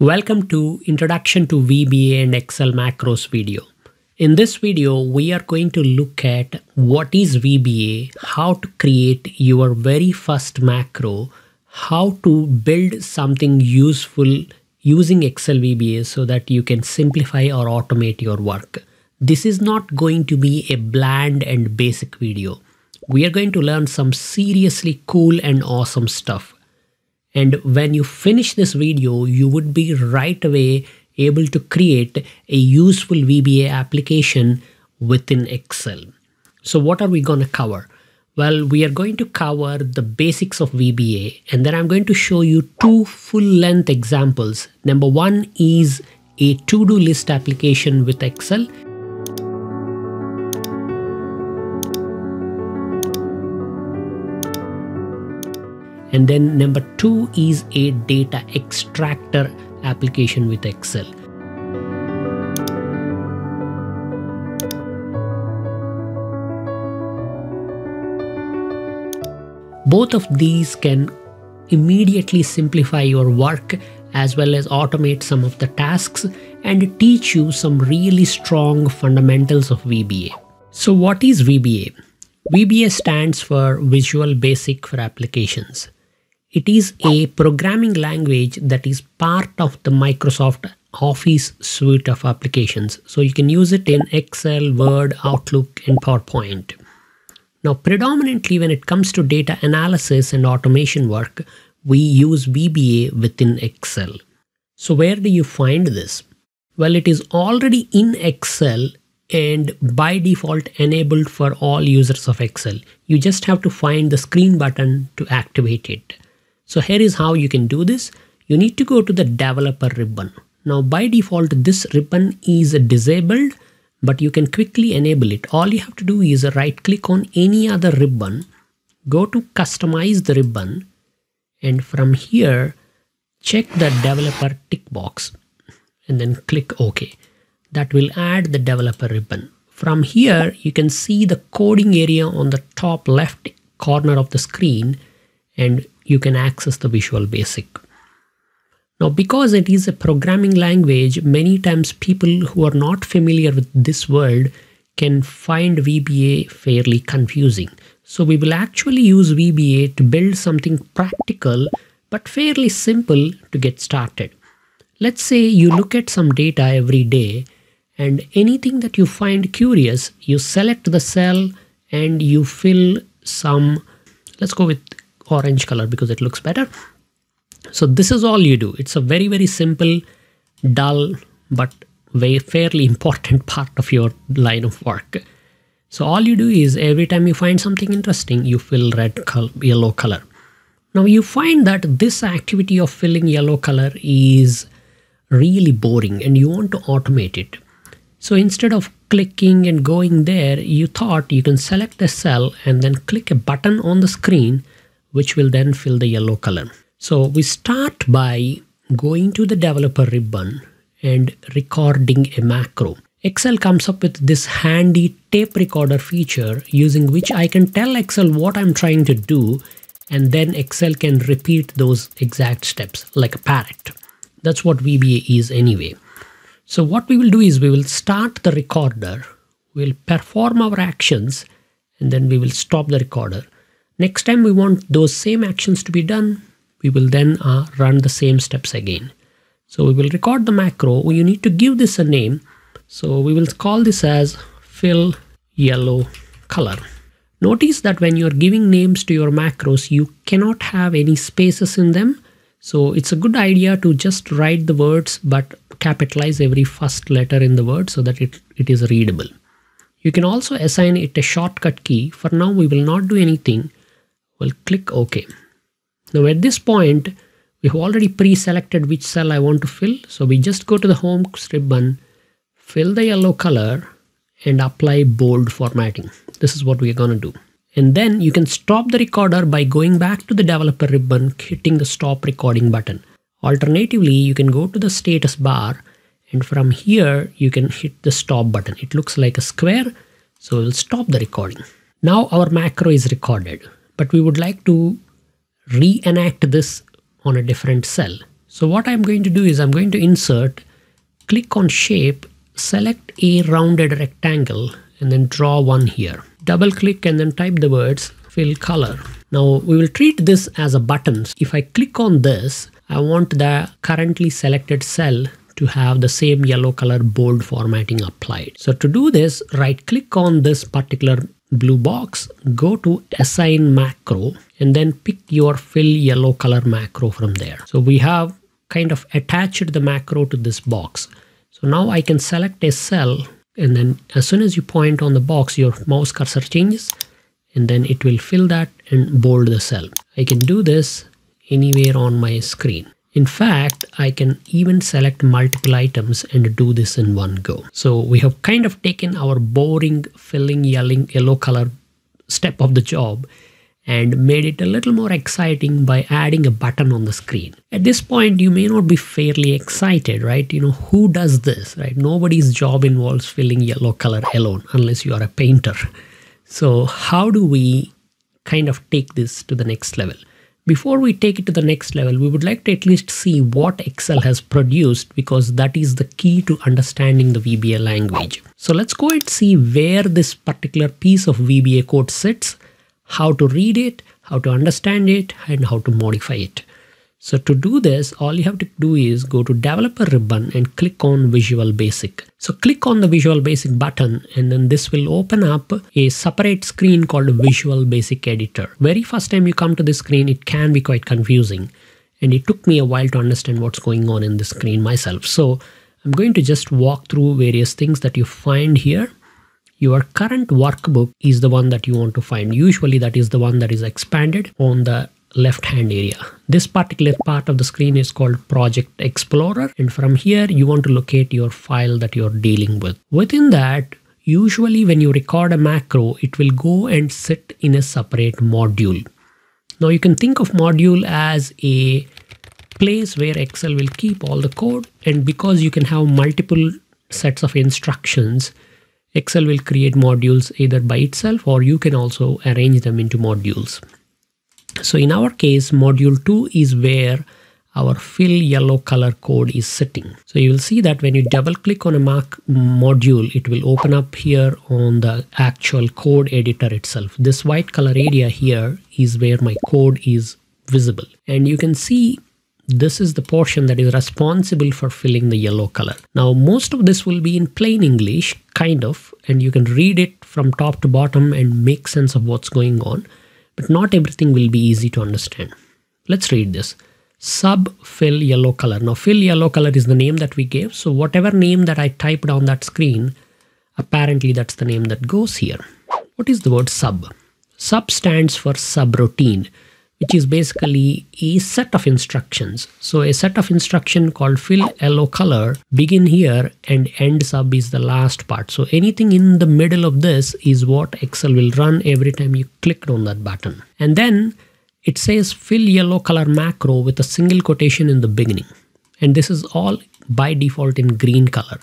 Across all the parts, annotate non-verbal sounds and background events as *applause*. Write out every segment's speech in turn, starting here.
Welcome to Introduction to VBA and Excel Macros video. In this video, we are going to look at what is VBA, how to create your very first macro, how to build something useful using Excel VBA so that you can simplify or automate your work. This is not going to be a bland and basic video. We are going to learn some seriously cool and awesome stuff and when you finish this video, you would be right away able to create a useful VBA application within Excel. So what are we going to cover? Well, we are going to cover the basics of VBA and then I'm going to show you two full length examples. Number one is a to-do list application with Excel And then number two is a data extractor application with Excel. Both of these can immediately simplify your work as well as automate some of the tasks and teach you some really strong fundamentals of VBA. So what is VBA? VBA stands for Visual Basic for Applications. It is a programming language that is part of the Microsoft Office suite of applications. So you can use it in Excel, Word, Outlook, and PowerPoint. Now, predominantly when it comes to data analysis and automation work, we use VBA within Excel. So where do you find this? Well, it is already in Excel and by default enabled for all users of Excel. You just have to find the screen button to activate it. So here is how you can do this. You need to go to the developer ribbon. Now by default, this ribbon is disabled, but you can quickly enable it. All you have to do is right click on any other ribbon, go to customize the ribbon. And from here, check the developer tick box and then click OK. That will add the developer ribbon. From here, you can see the coding area on the top left corner of the screen and you can access the Visual Basic. Now, because it is a programming language, many times people who are not familiar with this world can find VBA fairly confusing. So we will actually use VBA to build something practical but fairly simple to get started. Let's say you look at some data every day and anything that you find curious, you select the cell and you fill some, let's go with orange color because it looks better. So this is all you do. It's a very, very simple, dull, but very fairly *laughs* important part of your line of work. So all you do is every time you find something interesting, you fill red color, yellow color. Now you find that this activity of filling yellow color is really boring and you want to automate it. So instead of clicking and going there, you thought you can select a cell and then click a button on the screen which will then fill the yellow column. So we start by going to the developer ribbon and recording a macro. Excel comes up with this handy tape recorder feature using which I can tell Excel what I'm trying to do and then Excel can repeat those exact steps like a parrot. That's what VBA is anyway. So what we will do is we will start the recorder, we'll perform our actions and then we will stop the recorder. Next time we want those same actions to be done, we will then uh, run the same steps again. So we will record the macro. Oh, you need to give this a name. So we will call this as fill yellow color. Notice that when you're giving names to your macros, you cannot have any spaces in them. So it's a good idea to just write the words but capitalize every first letter in the word so that it, it is readable. You can also assign it a shortcut key. For now, we will not do anything. We'll click OK. Now at this point, we've already pre-selected which cell I want to fill. So we just go to the home ribbon, fill the yellow color and apply bold formatting. This is what we're going to do. And then you can stop the recorder by going back to the developer ribbon, hitting the stop recording button. Alternatively, you can go to the status bar and from here you can hit the stop button. It looks like a square, so it will stop the recording. Now our macro is recorded but we would like to reenact this on a different cell. So what I'm going to do is I'm going to insert, click on shape, select a rounded rectangle and then draw one here. Double click and then type the words fill color. Now we will treat this as a button. If I click on this, I want the currently selected cell to have the same yellow color bold formatting applied. So to do this, right click on this particular blue box, go to assign macro and then pick your fill yellow color macro from there. So we have kind of attached the macro to this box. So now I can select a cell and then as soon as you point on the box, your mouse cursor changes and then it will fill that and bold the cell. I can do this anywhere on my screen. In fact, I can even select multiple items and do this in one go. So we have kind of taken our boring filling yelling yellow color step of the job and made it a little more exciting by adding a button on the screen. At this point, you may not be fairly excited, right? You know, who does this, right? Nobody's job involves filling yellow color alone unless you are a painter. So how do we kind of take this to the next level? Before we take it to the next level, we would like to at least see what Excel has produced because that is the key to understanding the VBA language. So let's go and see where this particular piece of VBA code sits, how to read it, how to understand it, and how to modify it. So to do this, all you have to do is go to developer ribbon and click on Visual Basic. So click on the Visual Basic button and then this will open up a separate screen called Visual Basic Editor. Very first time you come to this screen, it can be quite confusing. And it took me a while to understand what's going on in this screen myself. So I'm going to just walk through various things that you find here your current workbook is the one that you want to find. Usually that is the one that is expanded on the left hand area. This particular part of the screen is called Project Explorer and from here you want to locate your file that you're dealing with. Within that, usually when you record a macro, it will go and sit in a separate module. Now you can think of module as a place where Excel will keep all the code and because you can have multiple sets of instructions, Excel will create modules either by itself or you can also arrange them into modules. So in our case, module 2 is where our fill yellow color code is sitting. So you will see that when you double click on a mark module, it will open up here on the actual code editor itself. This white color area here is where my code is visible. And you can see this is the portion that is responsible for filling the yellow color. Now, most of this will be in plain English, kind of, and you can read it from top to bottom and make sense of what's going on but not everything will be easy to understand. Let's read this. Sub fill yellow color. Now fill yellow color is the name that we gave. So whatever name that I typed on that screen, apparently that's the name that goes here. What is the word sub? Sub stands for subroutine which is basically a set of instructions. So a set of instruction called fill yellow color begin here and end sub is the last part. So anything in the middle of this is what Excel will run every time you clicked on that button. And then it says fill yellow color macro with a single quotation in the beginning. And this is all by default in green color.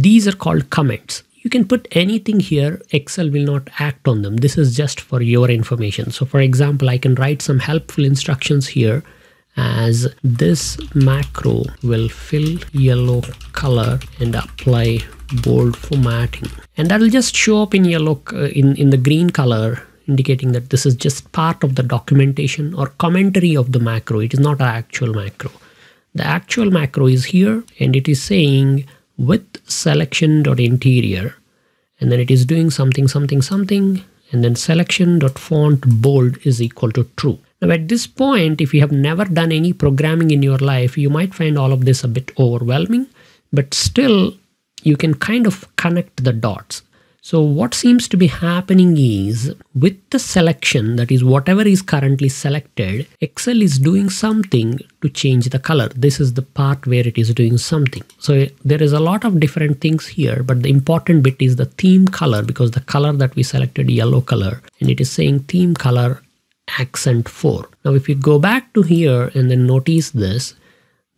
These are called comments you can put anything here excel will not act on them this is just for your information so for example i can write some helpful instructions here as this macro will fill yellow color and apply bold formatting and that will just show up in yellow uh, in in the green color indicating that this is just part of the documentation or commentary of the macro it is not an actual macro the actual macro is here and it is saying with selection dot interior and then it is doing something something something and then selection dot font bold is equal to true now at this point if you have never done any programming in your life you might find all of this a bit overwhelming but still you can kind of connect the dots so what seems to be happening is with the selection, that is whatever is currently selected, Excel is doing something to change the color. This is the part where it is doing something. So there is a lot of different things here, but the important bit is the theme color because the color that we selected yellow color and it is saying theme color accent 4. Now if you go back to here and then notice this,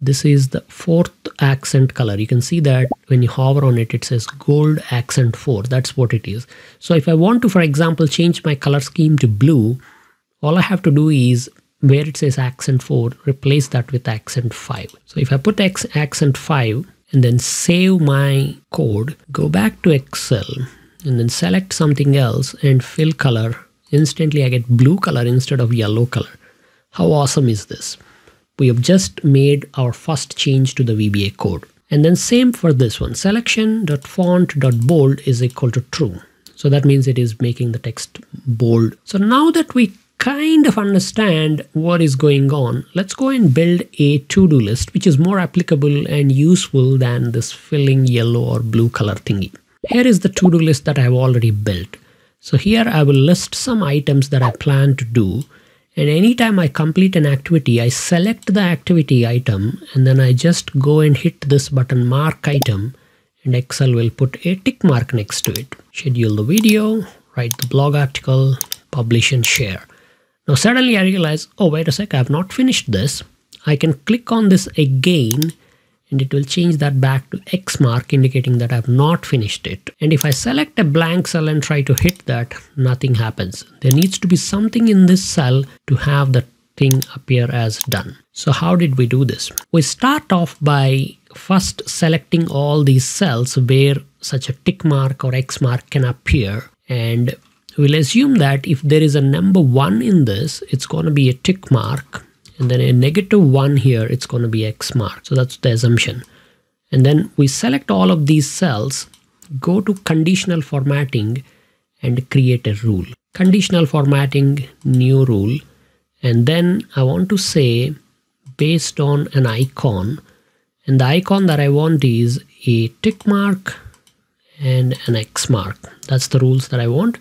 this is the fourth accent color you can see that when you hover on it it says gold accent 4 that's what it is so if i want to for example change my color scheme to blue all i have to do is where it says accent 4 replace that with accent 5 so if i put X accent 5 and then save my code go back to excel and then select something else and fill color instantly i get blue color instead of yellow color how awesome is this we have just made our first change to the VBA code. And then same for this one, selection.font.bold is equal to true. So that means it is making the text bold. So now that we kind of understand what is going on, let's go and build a to-do list, which is more applicable and useful than this filling yellow or blue color thingy. Here is the to-do list that I have already built. So here I will list some items that I plan to do and anytime I complete an activity, I select the activity item and then I just go and hit this button mark item and Excel will put a tick mark next to it. Schedule the video, write the blog article, publish and share. Now suddenly I realize, oh wait a sec, I have not finished this. I can click on this again and it will change that back to X mark indicating that I've not finished it. And if I select a blank cell and try to hit that, nothing happens. There needs to be something in this cell to have the thing appear as done. So how did we do this? We start off by first selecting all these cells where such a tick mark or X mark can appear and we'll assume that if there is a number one in this, it's going to be a tick mark and then a negative 1 here it's going to be X mark so that's the assumption and then we select all of these cells go to conditional formatting and create a rule conditional formatting new rule and then I want to say based on an icon and the icon that I want is a tick mark and an X mark that's the rules that I want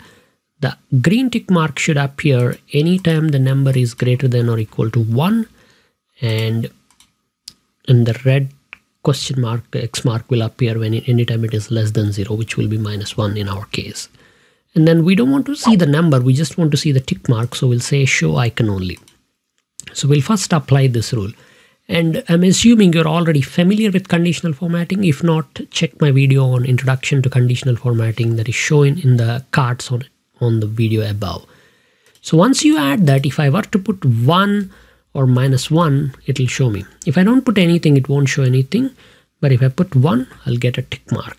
the green tick mark should appear anytime the number is greater than or equal to 1 and, and the red question mark x mark will appear when anytime it is less than 0 which will be minus 1 in our case. And then we don't want to see the number we just want to see the tick mark so we'll say show icon only. So we'll first apply this rule and I'm assuming you're already familiar with conditional formatting. If not, check my video on introduction to conditional formatting that is shown in the cards on it on the video above. So once you add that, if I were to put 1 or minus 1, it'll show me. If I don't put anything, it won't show anything. But if I put 1, I'll get a tick mark.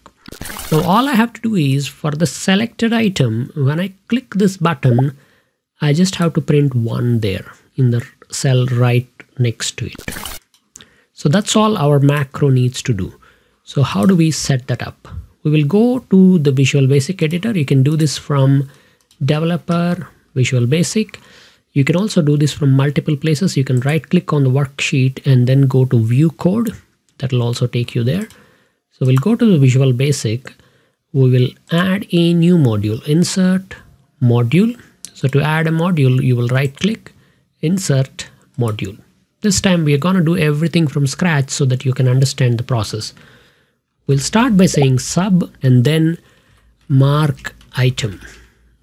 Now all I have to do is for the selected item, when I click this button, I just have to print 1 there in the cell right next to it. So that's all our macro needs to do. So how do we set that up? We will go to the Visual Basic Editor. You can do this from developer, Visual Basic. You can also do this from multiple places. You can right click on the worksheet and then go to view code. That will also take you there. So we'll go to the Visual Basic. We will add a new module, insert module. So to add a module, you will right click, insert module. This time we are going to do everything from scratch so that you can understand the process. We'll start by saying sub and then mark item.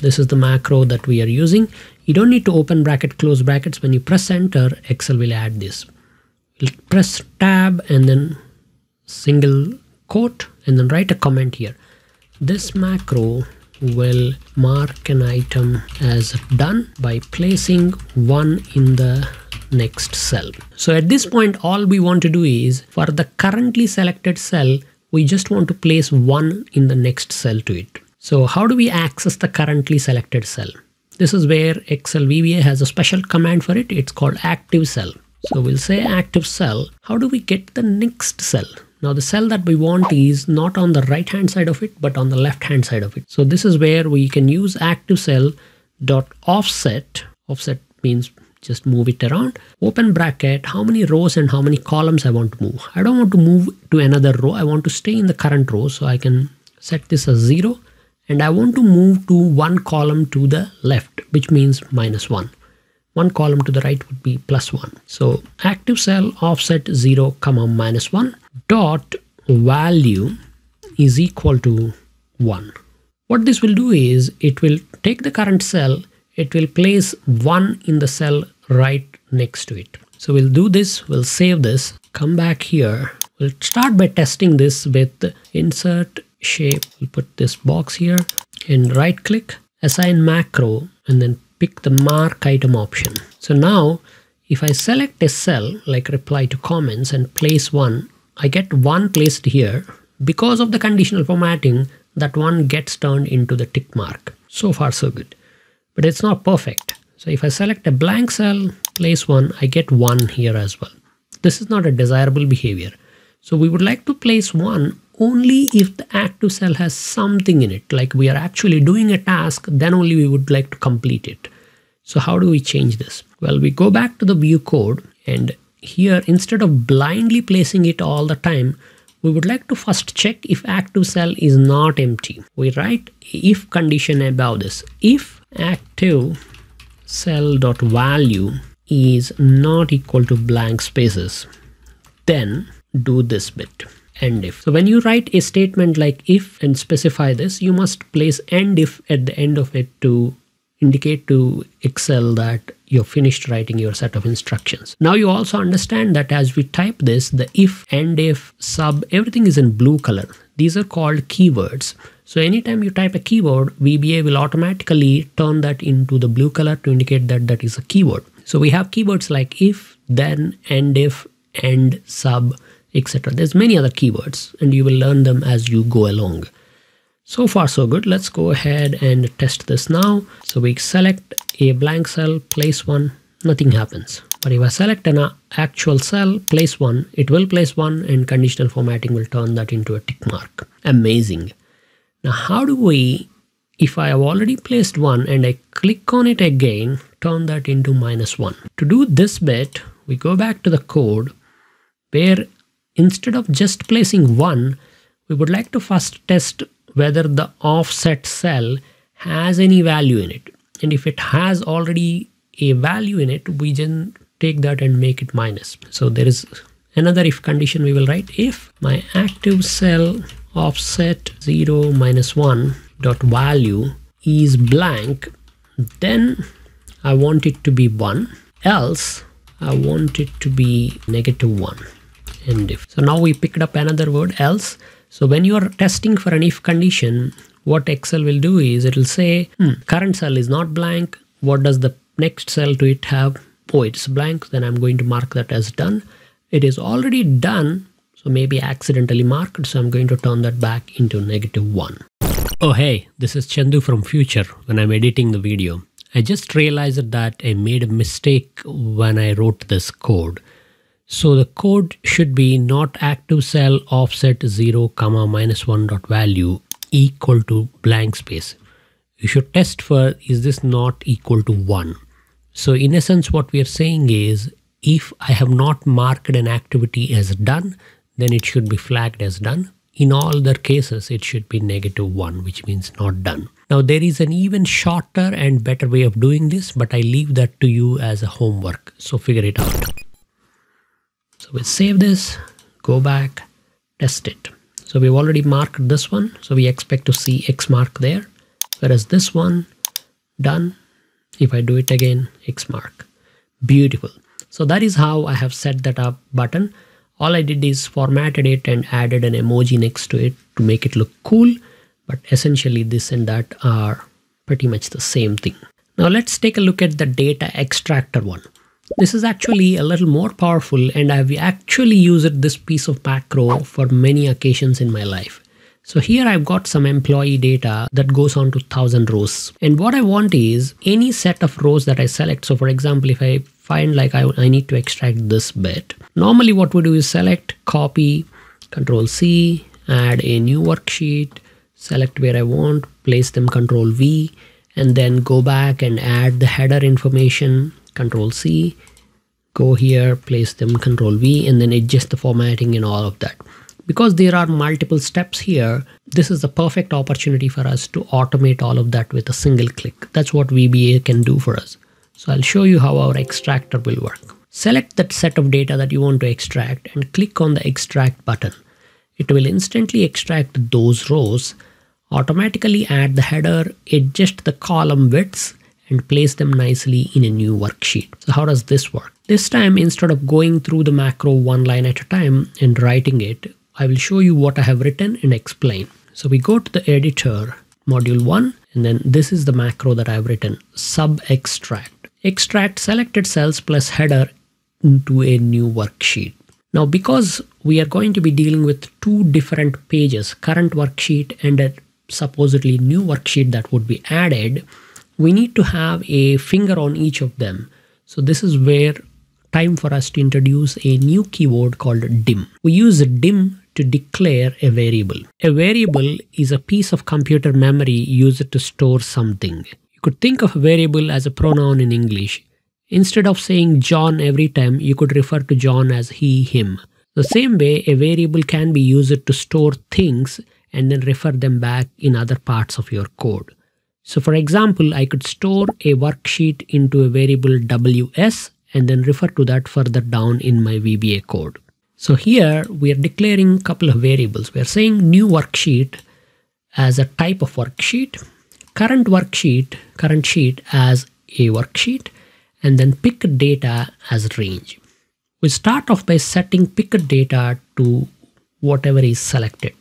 This is the macro that we are using. You don't need to open bracket, close brackets. When you press enter, Excel will add this. We'll press tab and then single quote and then write a comment here. This macro will mark an item as done by placing one in the next cell. So at this point, all we want to do is for the currently selected cell, we just want to place one in the next cell to it. So how do we access the currently selected cell? This is where Excel VBA has a special command for it. It's called active cell. So we'll say active cell. How do we get the next cell? Now the cell that we want is not on the right hand side of it, but on the left hand side of it. So this is where we can use active cell dot offset. Offset means just move it around. Open bracket, how many rows and how many columns I want to move. I don't want to move to another row. I want to stay in the current row. So I can set this as zero and I want to move to one column to the left, which means minus one. One column to the right would be plus one. So active cell offset zero comma minus one dot value is equal to one. What this will do is it will take the current cell, it will place one in the cell right next to it. So we'll do this, we'll save this, come back here. We'll start by testing this with insert shape we'll put this box here and right click assign macro and then pick the mark item option so now if I select a cell like reply to comments and place one I get one placed here because of the conditional formatting that one gets turned into the tick mark so far so good but it's not perfect so if I select a blank cell place one I get one here as well this is not a desirable behavior so we would like to place one only if the active cell has something in it, like we are actually doing a task, then only we would like to complete it. So how do we change this? Well, we go back to the view code and here instead of blindly placing it all the time, we would like to first check if active cell is not empty. We write if condition above this. If active cell dot value is not equal to blank spaces, then do this bit end if. So when you write a statement like if and specify this, you must place end if at the end of it to indicate to Excel that you're finished writing your set of instructions. Now you also understand that as we type this, the if, and if, sub, everything is in blue color. These are called keywords. So anytime you type a keyword, VBA will automatically turn that into the blue color to indicate that that is a keyword. So we have keywords like if, then, and if, and, sub, etc. There's many other keywords and you will learn them as you go along. So far so good. Let's go ahead and test this now. So we select a blank cell, place one, nothing happens. But if I select an uh, actual cell, place one, it will place one and conditional formatting will turn that into a tick mark. Amazing. Now how do we, if I have already placed one and I click on it again, turn that into minus one? To do this bit, we go back to the code where Instead of just placing 1, we would like to first test whether the offset cell has any value in it. And if it has already a value in it, we then take that and make it minus. So there is another if condition we will write if my active cell offset 0 minus 1 dot value is blank then I want it to be 1 else I want it to be negative 1 and if. So now we picked up another word else. So when you are testing for an if condition, what Excel will do is it will say hmm, current cell is not blank. What does the next cell to it have? Oh, it's blank. Then I'm going to mark that as done. It is already done. So maybe accidentally marked. So I'm going to turn that back into negative one. Oh, hey, this is Chandu from future when I'm editing the video. I just realized that I made a mistake when I wrote this code. So the code should be not active cell offset 0 comma minus 1 dot value equal to blank space. You should test for is this not equal to 1. So in essence what we are saying is if I have not marked an activity as done then it should be flagged as done. In all other cases it should be negative 1 which means not done. Now there is an even shorter and better way of doing this but I leave that to you as a homework so figure it out we save this go back test it so we've already marked this one so we expect to see x mark there whereas this one done if I do it again X mark beautiful so that is how I have set that up button all I did is formatted it and added an emoji next to it to make it look cool but essentially this and that are pretty much the same thing now let's take a look at the data extractor one this is actually a little more powerful and I've actually used this piece of macro for many occasions in my life. So here I've got some employee data that goes on to 1000 rows. And what I want is any set of rows that I select. So for example, if I find like I, I need to extract this bit. Normally what we do is select, copy, control C, add a new worksheet, select where I want, place them control V, and then go back and add the header information control C go here place them control V and then adjust the formatting and all of that because there are multiple steps here this is the perfect opportunity for us to automate all of that with a single click that's what VBA can do for us so I'll show you how our extractor will work select that set of data that you want to extract and click on the extract button it will instantly extract those rows automatically add the header adjust the column widths and place them nicely in a new worksheet. So how does this work? This time, instead of going through the macro one line at a time and writing it, I will show you what I have written and explain. So we go to the editor, module one, and then this is the macro that I've written, sub extract. Extract selected cells plus header into a new worksheet. Now, because we are going to be dealing with two different pages, current worksheet and a supposedly new worksheet that would be added, we need to have a finger on each of them. So this is where time for us to introduce a new keyword called dim. We use dim to declare a variable. A variable is a piece of computer memory used to store something. You could think of a variable as a pronoun in English. Instead of saying John every time, you could refer to John as he, him. The same way, a variable can be used to store things and then refer them back in other parts of your code. So for example, I could store a worksheet into a variable WS and then refer to that further down in my VBA code. So here we are declaring a couple of variables. We are saying new worksheet as a type of worksheet, current worksheet, current sheet as a worksheet, and then pick data as range. We start off by setting pick data to whatever is selected.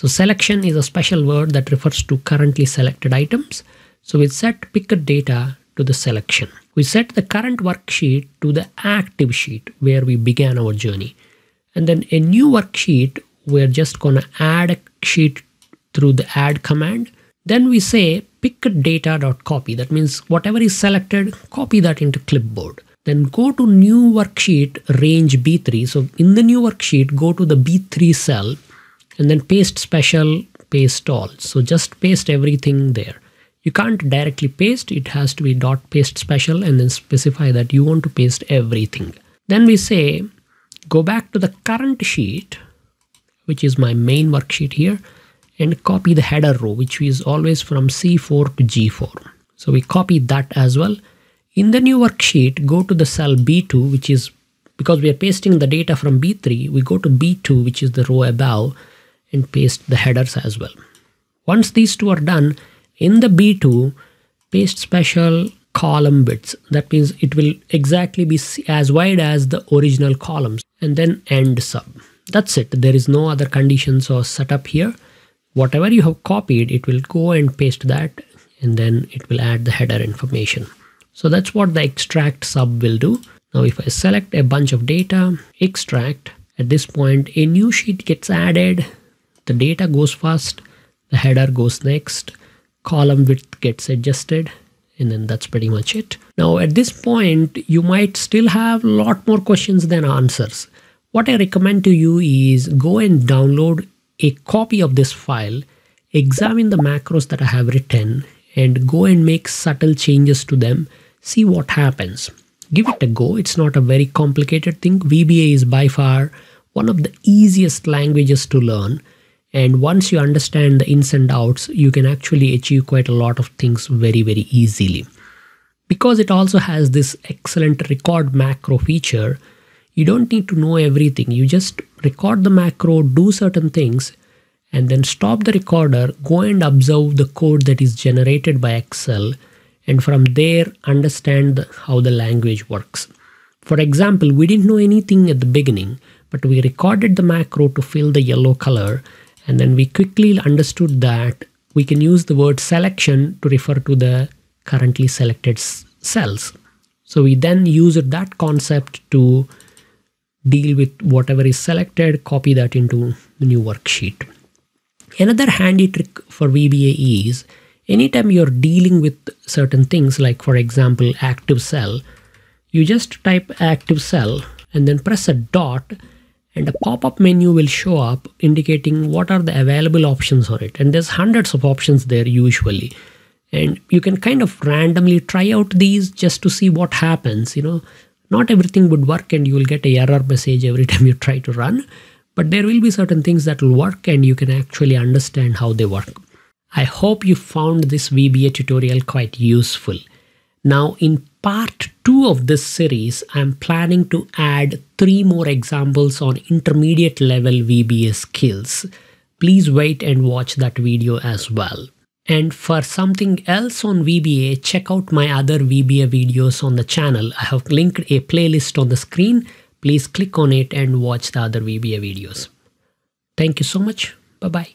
So selection is a special word that refers to currently selected items. So we set picket data to the selection. We set the current worksheet to the active sheet where we began our journey. And then a new worksheet, we're just gonna add a sheet through the add command. Then we say picket data.copy. That means whatever is selected, copy that into clipboard. Then go to new worksheet range B3. So in the new worksheet, go to the B3 cell and then paste special paste all so just paste everything there you can't directly paste it has to be dot paste special and then specify that you want to paste everything then we say go back to the current sheet which is my main worksheet here and copy the header row which is always from C4 to G4 so we copy that as well in the new worksheet go to the cell B2 which is because we are pasting the data from B3 we go to B2 which is the row above and paste the headers as well. Once these two are done, in the B2, paste special column bits. That means it will exactly be as wide as the original columns and then end sub. That's it. There is no other conditions or setup here. Whatever you have copied, it will go and paste that and then it will add the header information. So that's what the extract sub will do. Now if I select a bunch of data, extract, at this point a new sheet gets added the data goes first the header goes next column width gets adjusted and then that's pretty much it now at this point you might still have a lot more questions than answers what i recommend to you is go and download a copy of this file examine the macros that i have written and go and make subtle changes to them see what happens give it a go it's not a very complicated thing vba is by far one of the easiest languages to learn and once you understand the ins and outs, you can actually achieve quite a lot of things very, very easily. Because it also has this excellent record macro feature, you don't need to know everything. You just record the macro, do certain things, and then stop the recorder, go and observe the code that is generated by Excel, and from there understand how the language works. For example, we didn't know anything at the beginning, but we recorded the macro to fill the yellow color and then we quickly understood that we can use the word selection to refer to the currently selected cells. So we then use that concept to deal with whatever is selected, copy that into the new worksheet. Another handy trick for VBA is anytime you're dealing with certain things, like for example, active cell, you just type active cell and then press a dot and a pop-up menu will show up indicating what are the available options for it and there's hundreds of options there usually and you can kind of randomly try out these just to see what happens you know not everything would work and you will get a error message every *laughs* time you try to run but there will be certain things that will work and you can actually understand how they work i hope you found this vba tutorial quite useful now in part 2 of this series, I'm planning to add 3 more examples on intermediate level VBA skills. Please wait and watch that video as well. And for something else on VBA, check out my other VBA videos on the channel. I have linked a playlist on the screen. Please click on it and watch the other VBA videos. Thank you so much. Bye-bye.